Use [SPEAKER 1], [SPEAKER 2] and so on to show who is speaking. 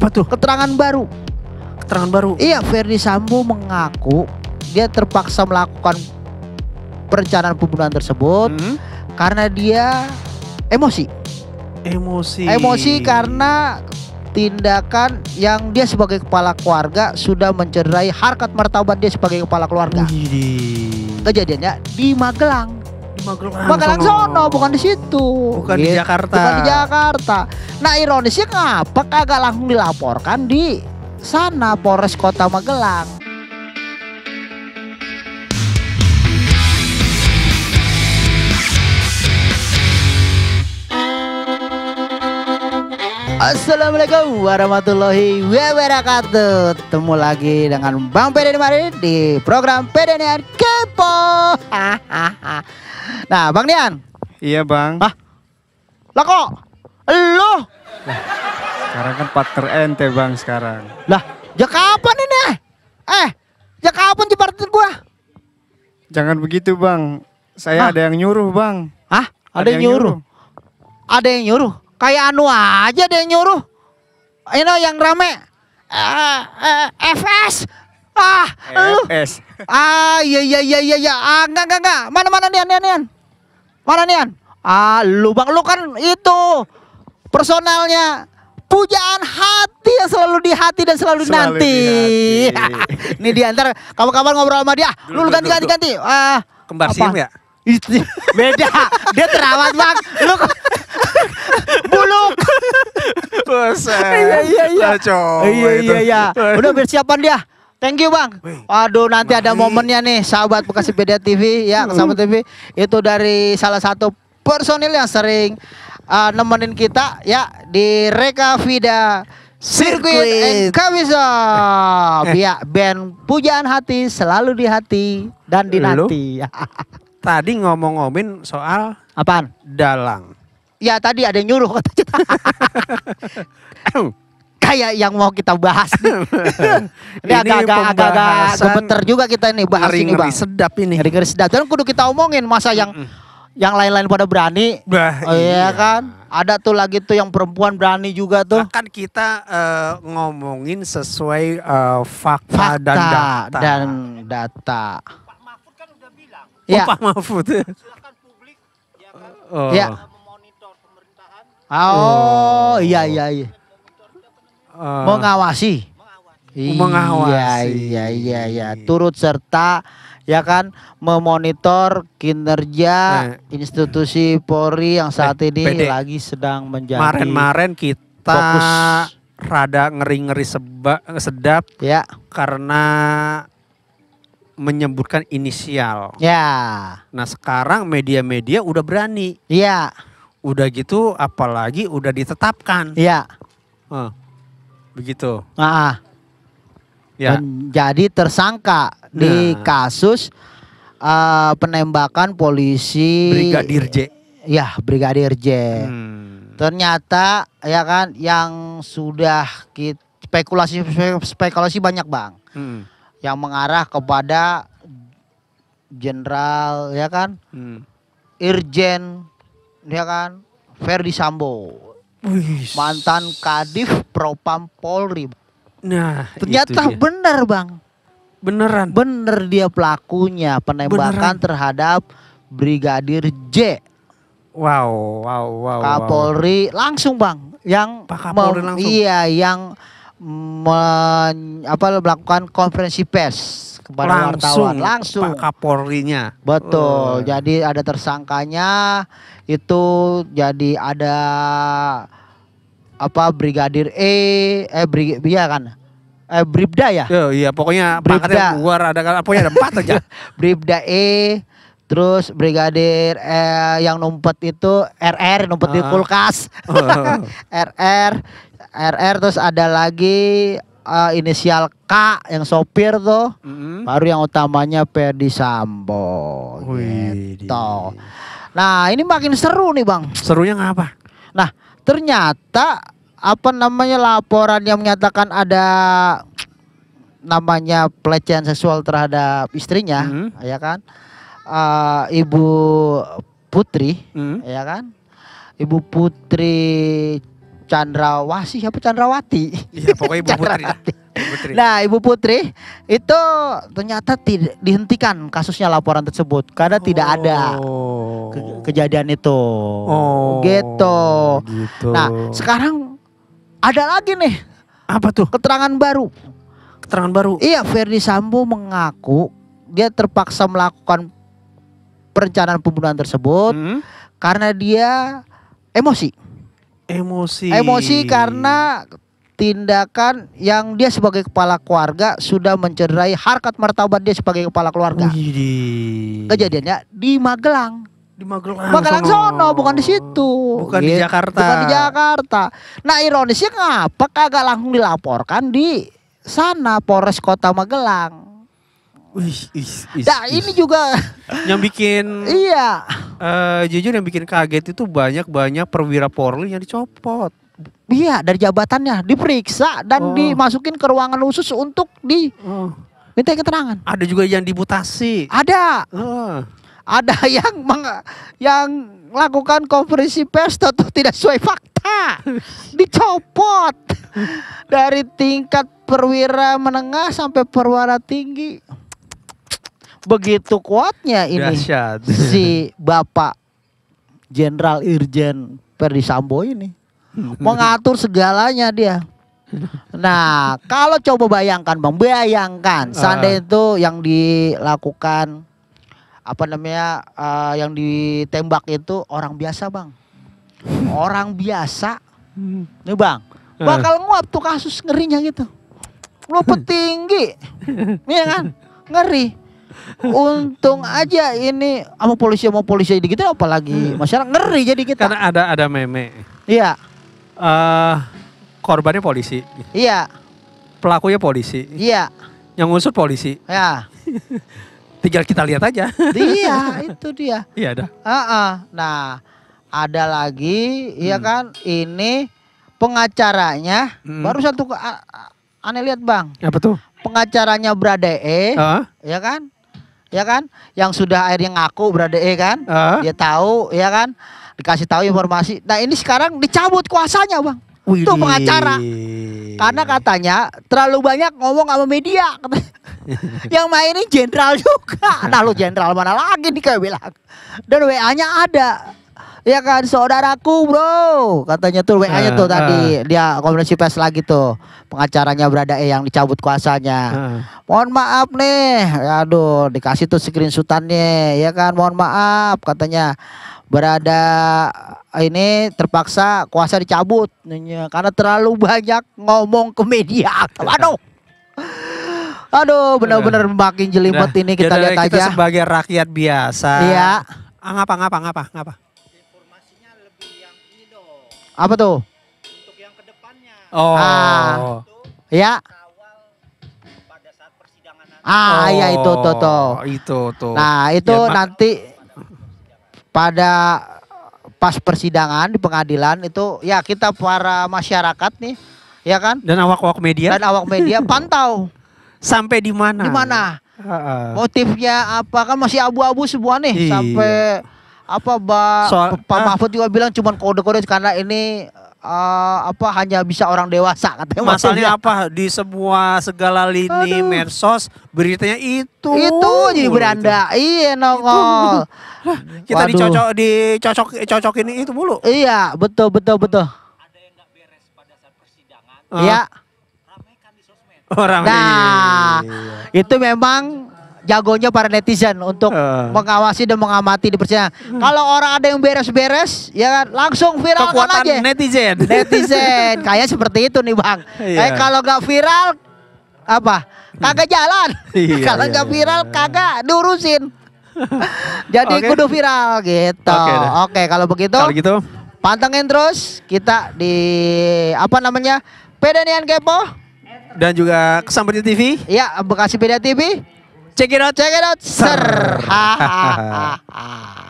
[SPEAKER 1] Apa tuh? Keterangan baru. Keterangan baru. Iya, Ferdi Sambo mengaku dia terpaksa melakukan perencanaan pembunuhan tersebut hmm? karena dia emosi. Emosi. Emosi karena tindakan yang dia sebagai kepala keluarga sudah mencederai harkat martabat dia sebagai kepala keluarga. Kejadiannya di Magelang. Magelang sono bukan di situ. Bukan gitu. di Jakarta. Bukan di Jakarta. Nah ironisnya ngapa kagak langsung dilaporkan di sana Polres Kota Magelang. Assalamualaikum warahmatullahi wabarakatuh. Temu lagi dengan Bang Peden kemarin di program PDNR Kepo. nah, Bang Nian. Iya, Bang. Hah? Lah kok lo? sekarang kan partner
[SPEAKER 2] ente, Bang, sekarang. Lah,
[SPEAKER 1] ya kapan ini? Eh, ya kapan jepartin gua?
[SPEAKER 2] Jangan begitu, Bang. Saya Hah? ada yang nyuruh, Bang. Hah? Ada, ada yang, yang nyuruh.
[SPEAKER 1] nyuruh? Ada yang nyuruh? Kayak anu aja deh nyuruh. You know yang rame. Uh, eh, uh, eh, FS. Ah, FS. Ah, iya iya iya iya ya Ah, enggak enggak enggak. Mana mana Nian Nian Nian. Mana Nian? Ah, lu Bang lu kan itu personalnya pujaan hati yang selalu di hati dan selalu, selalu nanti. di nanti. Ini diantar kapan-kapan ngobrol sama dia. Ah, dulu, lu ganti ganti ganti. Ah, uh,
[SPEAKER 2] kembar apa? ya?
[SPEAKER 1] beda dia terawat bang lu buluk Buset. Iya iya iya. Iya, iya iya iya. Udah bersiapan dia. Thank you bang. Waduh nanti Mari. ada momennya nih sahabat Bekasi beda TV ya sahabat TV itu dari salah satu personil yang sering uh, nemenin kita ya di Reka Vida Sirkuit Kabisop Biar eh. ya, band pujaan hati selalu di hati dan di nanti.
[SPEAKER 2] Tadi ngomong-ngomongin soal apaan? Dalang.
[SPEAKER 1] Ya tadi ada yang nyuruh kata Kayak yang mau kita bahas nih. ini agak-agak gemeter juga kita ini bahas ngeri, ini bang. sedap ini. Ngeri, ngeri sedap. Dan kudu kita omongin masa yang yang lain-lain pada berani. Bah, oh, iya, iya kan? Ada tuh lagi tuh yang perempuan berani juga tuh. Kan kita uh,
[SPEAKER 2] ngomongin sesuai uh, fakta, fakta dan data. Dan data.
[SPEAKER 1] Pak Mahfud kan udah bilang. Ya. Oh, Pak
[SPEAKER 2] Mahfud. Ya kan?
[SPEAKER 1] Oh. Ya. Oh, iya, oh. iya iya iya. Uh, mengawasi. Oh, mengawasi. Iya iya iya iya. Turut serta ya kan memonitor kinerja eh. institusi Polri yang saat eh, ini PD. lagi
[SPEAKER 2] sedang menjadi Maren-maren kita fokus rada ngeri-ngeri sedap ya karena menyebutkan inisial. Ya. Nah, sekarang media-media udah berani. Iya udah gitu apalagi udah ditetapkan. Iya. Uh, begitu. Ah. Ya.
[SPEAKER 1] Jadi tersangka nah. di kasus uh, penembakan polisi Brigadir J. Ya, Brigadir J. Hmm. Ternyata ya kan yang sudah kita spekulasi spekulasi banyak, Bang. Hmm. Yang mengarah kepada jenderal ya kan? Hmm. Irjen dia ya kan Ferdi Sambo Wih. mantan Kadif Propam Polri nah ternyata benar bang beneran bener dia pelakunya penembakan beneran. terhadap Brigadir J wow wow wow Kapolri langsung bang yang Pak Kapolri langsung iya yang men, apa melakukan konferensi pers kepada langsung, wartawan langsung
[SPEAKER 2] Pak Kapolrinya. Betul. Uh.
[SPEAKER 1] Jadi ada tersangkanya itu jadi ada apa Brigadir E eh Brig iya kan? Eh Bribda ya? Yo, iya, pokoknya Bribda. luar ada kan pokoknya ada empat aja. Bribda E Terus brigadir eh, yang numpet itu RR numpet uh. di ah. kulkas. Uh. RR RR terus ada lagi uh, inisial K yang sopir tuh, mm-hmm. baru yang utamanya Ferdi Sambo. gitu. Nah ini makin seru nih bang. Serunya ngapa? Nah ternyata apa namanya laporan yang menyatakan ada namanya pelecehan seksual terhadap istrinya, mm-hmm. ya kan? Uh, Ibu Putri, mm-hmm. ya kan? Ibu Putri Chandrawasi apa Chandrawati? Iya, pokoknya Ibu Putri. Putri. Nah, Ibu Putri itu ternyata tidak dihentikan kasusnya laporan tersebut karena oh. tidak ada oh. ke kejadian itu. Oh, gitu. gitu. Nah, sekarang ada lagi nih. Apa tuh? Keterangan baru. Keterangan baru. Iya, Ferdi Sambo mengaku dia terpaksa melakukan perencanaan pembunuhan tersebut hmm? karena dia emosi emosi emosi karena tindakan yang dia sebagai kepala keluarga sudah mencederai harkat martabat dia sebagai kepala keluarga. Wih. Kejadiannya di Magelang. Di Magelang. Magelang sono, sono bukan di situ. Bukan gitu. di iya, Jakarta. Bukan di Jakarta. Nah, ironisnya ngapa kagak langsung dilaporkan di sana Polres Kota Magelang. Wih, is, is, nah, is. ini juga
[SPEAKER 2] yang bikin Iya uh, jujur yang bikin kaget itu banyak-banyak perwira Polri yang
[SPEAKER 1] dicopot. Iya, dari jabatannya diperiksa dan oh. dimasukin ke ruangan khusus untuk di oh. minta keterangan. Ada juga yang dibutasi. Ada. Oh. Ada yang meng, yang melakukan konferensi pers tentu tidak sesuai fakta. Dicopot dari tingkat perwira menengah sampai perwira tinggi begitu kuatnya ini Dasyat. si Bapak Jenderal Irjen Ferdi Sambo ini mengatur segalanya dia. Nah, kalau coba bayangkan Bang, bayangkan ah. seandainya itu yang dilakukan apa namanya uh, yang ditembak itu orang biasa, Bang. Orang biasa. Nih, Bang. Ah. Bakal nguap tuh kasus ngerinya gitu. Lu petinggi. Iya kan? Ngeri untung aja ini sama polisi sama polisi ini gitu apalagi hmm. masyarakat ngeri jadi kita
[SPEAKER 2] karena ada ada meme iya uh, korbannya polisi iya pelakunya polisi iya yang ngusut polisi ya tinggal kita lihat aja
[SPEAKER 1] iya itu dia iya ada uh -uh. nah ada lagi iya hmm. ya kan ini pengacaranya hmm. baru satu aneh lihat bang apa tuh pengacaranya Brade E, uh? ya kan? ya kan? Yang sudah akhirnya ngaku berada E kan? Uh. Dia tahu, ya kan? Dikasih tahu informasi. Nah, ini sekarang dicabut kuasanya, Bang. Wih. Tuh pengacara. Karena iya. katanya terlalu banyak ngomong sama media. yang mainin jenderal juga. Nah, jenderal mana lagi nih kayak bilang. Dan WA-nya ada. Iya kan saudaraku bro katanya tuh WA nya uh, tuh uh. tadi ah. dia komunikasi pes lagi tuh pengacaranya berada eh yang dicabut kuasanya uh. mohon maaf nih aduh dikasih tuh screenshotannya ya kan mohon maaf katanya berada ini terpaksa kuasa dicabut karena terlalu banyak ngomong ke media aduh Aduh, benar-benar makin jelimet nah, ini kita lihat kita aja.
[SPEAKER 2] sebagai rakyat biasa. Iya. Ah, ngapa ngapa ngapa ngapa?
[SPEAKER 1] Apa tuh? Untuk yang kedepannya. Oh. Ah. Ya. Ah, oh, iya itu tuh tuh. Oh,
[SPEAKER 2] itu tuh. Nah, itu ya, nanti
[SPEAKER 1] pada pas persidangan di pengadilan itu ya kita para masyarakat nih, ya kan? Dan awak-awak media. Dan awak media pantau sampai di mana? Di mana? Uh, uh. Motifnya apa kan masih abu-abu semua nih Iyi. sampai apa Pak Soal, Pak ah. Mahfud juga bilang cuman kode-kode karena ini uh, apa hanya bisa orang dewasa katanya. Masalahnya
[SPEAKER 2] apa di semua segala lini Aduh. medsos beritanya itu.
[SPEAKER 1] Itu jadi beranda. Iya nongol. Kita Waduh. dicocok dicocok ini itu mulu. Iya, betul betul betul. Ada Iya. Uh. Nah, itu memang jagonya para netizen untuk uh. mengawasi dan mengamati di persidangan. Hmm. Kalau orang ada yang beres-beres, ya kan langsung viral kan aja. netizen. Netizen, kayak seperti itu nih bang. Yeah. Eh kalau gak viral, apa? Hmm. Kagak jalan. Yeah, kalau iya, gak iya. viral, yeah. kagak diurusin. Jadi okay. kudu viral gitu. Oke, okay, okay, kalau begitu. Kalau gitu. Pantengin terus kita di apa namanya? Pedanian Kepo dan juga Kesamperin TV. Iya, Bekasi Pedia TV. Check it out, check it out. Ser.